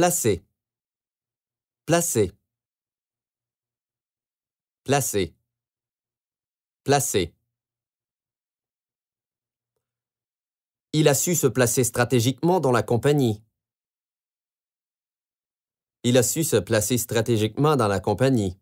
Placer. Placer. Placer. Placer. Il a su se placer stratégiquement dans la compagnie. Il a su se placer stratégiquement dans la compagnie.